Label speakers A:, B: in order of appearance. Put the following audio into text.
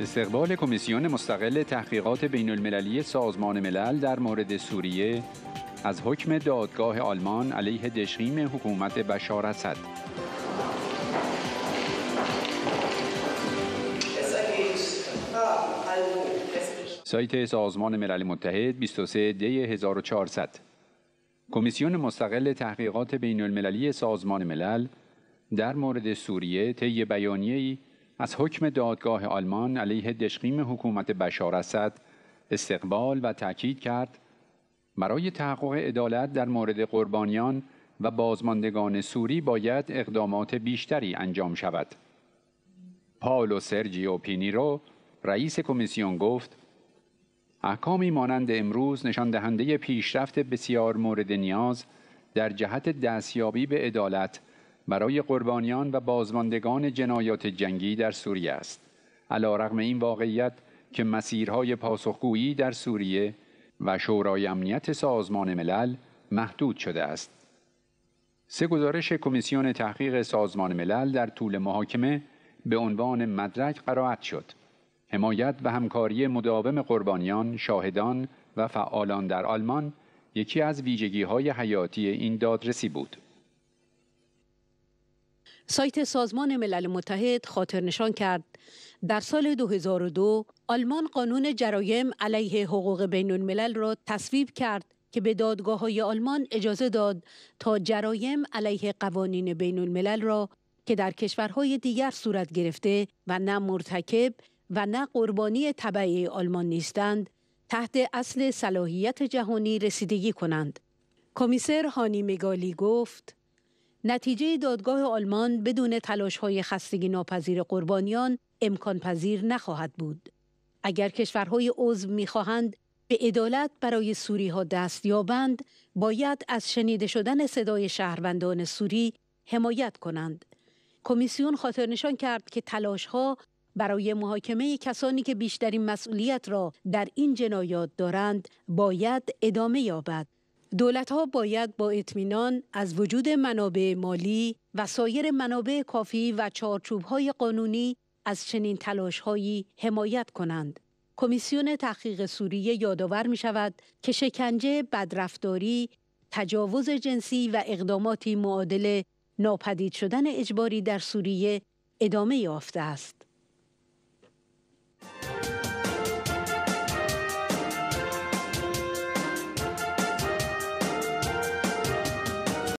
A: استقبال کمیسیون مستقل تحقیقات بین المللی سازمان ملل در مورد سوریه از حکم دادگاه آلمان علیه دشقیم حکومت بشار اسد سایت سازمان ملل متحد 23 دی 1400 کمیسیون مستقل تحقیقات بین المللی سازمان ملل در مورد سوریه طی بیانیه‌ای از حکم دادگاه آلمان علیه دشقیم حکومت بشار اسد استقبال و تاکید کرد برای تحقق عدالت در مورد قربانیان و بازماندگان سوری باید اقدامات بیشتری انجام شود. پاولو سرجیو پینیرو رئیس کمیسیون گفت احکامی مانند امروز نشان دهنده پیشرفت بسیار مورد نیاز در جهت دستیابی به عدالت برای قربانیان و بازماندگان جنایات جنگی در سوریه است علا رغم این واقعیت که مسیرهای پاسخگویی در سوریه و شورای امنیت سازمان ملل محدود شده است سه گزارش کمیسیون تحقیق سازمان ملل در طول محاکمه به عنوان مدرک قرائت شد حمایت و همکاری مداوم قربانیان، شاهدان و فعالان در آلمان یکی از ویژگی حیاتی این دادرسی بود.
B: سایت سازمان ملل متحد خاطر نشان کرد در سال 2002 آلمان قانون جرایم علیه حقوق بین الملل را تصویب کرد که به دادگاه های آلمان اجازه داد تا جرایم علیه قوانین بین الملل را که در کشورهای دیگر صورت گرفته و نه مرتکب و نه قربانی طبعی آلمان نیستند تحت اصل صلاحیت جهانی رسیدگی کنند. کمیسر هانی مگالی گفت نتیجه دادگاه آلمان بدون تلاش های خستگی ناپذیر قربانیان امکان پذیر نخواهد بود. اگر کشورهای عضو میخواهند به عدالت برای سوری ها دست یابند، باید از شنیده شدن صدای شهروندان سوری حمایت کنند. کمیسیون خاطر نشان کرد که تلاش ها برای محاکمه کسانی که بیشترین مسئولیت را در این جنایات دارند باید ادامه یابد. دولت ها باید با اطمینان از وجود منابع مالی و سایر منابع کافی و چارچوب های قانونی از چنین تلاش هایی حمایت کنند. کمیسیون تحقیق سوریه یادآور می شود که شکنجه، بدرفتاری، تجاوز جنسی و اقداماتی معادل ناپدید شدن اجباری در سوریه ادامه یافته است.